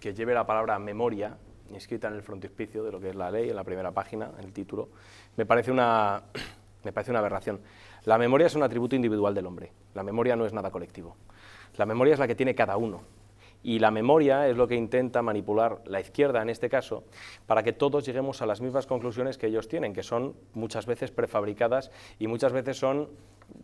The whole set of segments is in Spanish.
que lleve la palabra memoria inscrita en el frontispicio de lo que es la ley, en la primera página, en el título, me parece una, me parece una aberración. La memoria es un atributo individual del hombre, la memoria no es nada colectivo. La memoria es la que tiene cada uno. Y la memoria es lo que intenta manipular la izquierda, en este caso, para que todos lleguemos a las mismas conclusiones que ellos tienen, que son muchas veces prefabricadas y muchas veces son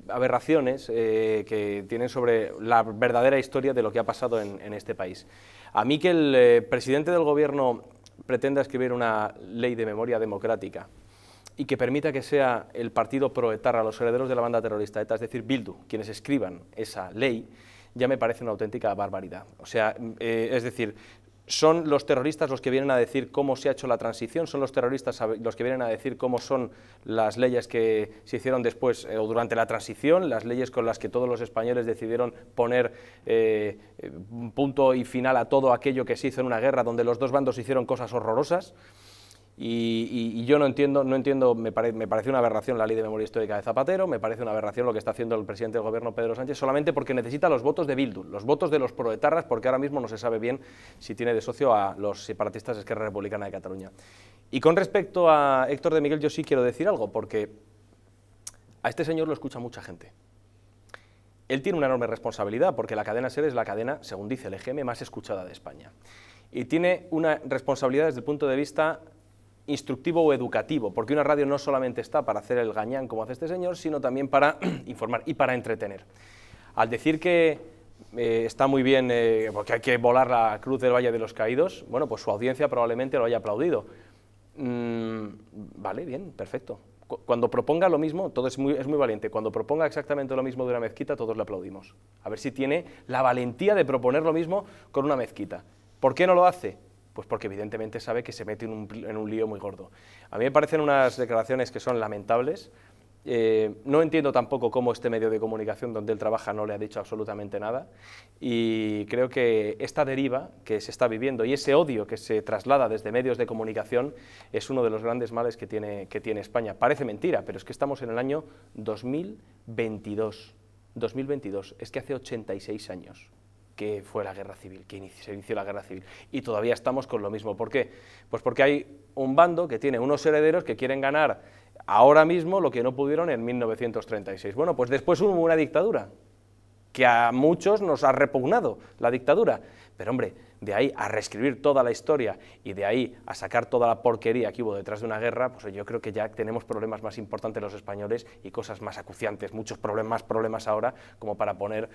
aberraciones eh, que tienen sobre la verdadera historia de lo que ha pasado en, este país. A mí que el eh, presidente del gobierno pretenda escribir una ley de memoria democrática y que permita que sea el partido proetarra, los herederos de la banda terrorista ETA, es decir, Bildu, quienes escriban esa ley, ya me parece una auténtica barbaridad. O sea, mm, eh, es decir, son los terroristas los que vienen a decir cómo se ha hecho la transición, son los terroristas los que vienen a decir cómo son las leyes que se hicieron después eh, o durante la transición, las leyes con las que todos los españoles decidieron poner eh, eh, punto y final a todo aquello que se hizo en una guerra donde los dos bandos hicieron cosas horrorosas. Y, yo no entiendo, no entiendo me, parece una aberración la ley de memoria histórica de Zapatero, me parece una aberración lo que está haciendo el presidente del gobierno Pedro Sánchez, solamente porque necesita los votos de Bildu, los votos de los proetarras, porque ahora mismo no se sabe bien si tiene de socio a los separatistas de Esquerra Republicana de Cataluña. Y con respecto a Héctor de Miguel, yo sí quiero decir algo, porque a este señor lo escucha mucha gente. Él tiene una enorme responsabilidad, porque la cadena SER es la cadena, según dice el EGM, más escuchada de España. Y tiene una responsabilidad desde el punto de vista instructivo o educativo, porque una radio no solamente está para hacer el gañán como hace este señor, sino también para informar y para entretener. Al decir que eh, está muy bien, eh, porque hay que volar la cruz del Valle de los Caídos, bueno, pues su audiencia probablemente lo haya aplaudido. Mm, vale, bien, perfecto. Cuando proponga lo mismo, todo es muy, es muy valiente, cuando proponga exactamente lo mismo de una mezquita, todos le aplaudimos. A ver si tiene la valentía de proponer lo mismo con una mezquita. ¿Por qué no lo hace? Pues porque evidentemente sabe que se mete en un, lío muy gordo. A mí me parecen unas declaraciones que son lamentables. Eh, no entiendo tampoco cómo este medio de comunicación donde él trabaja no le ha dicho absolutamente nada y creo que esta deriva que se está viviendo y ese odio que se traslada desde medios de comunicación es uno de los grandes males que tiene, que tiene España. Parece mentira, pero es que estamos en el año 2022. 2022, es que hace 86 años que fue la guerra civil, que se inició la guerra civil. Y todavía estamos con lo mismo. ¿Por qué? Pues porque hay un bando que tiene unos herederos que quieren ganar ahora mismo lo que no pudieron en 1936. Bueno, pues después hubo una dictadura, que a muchos nos ha repugnado la dictadura. Pero hombre, de ahí a reescribir toda la historia y de ahí a sacar toda la porquería que hubo detrás de una guerra, pues yo creo que ya tenemos problemas más importantes los españoles y cosas más acuciantes, muchos problemas, problemas ahora, como para poner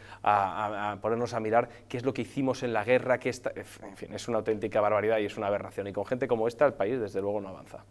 ponernos a mirar qué es lo que hicimos en la guerra, que en fin, es una auténtica barbaridad y es una aberración. Y con gente como esta el país desde luego no avanza.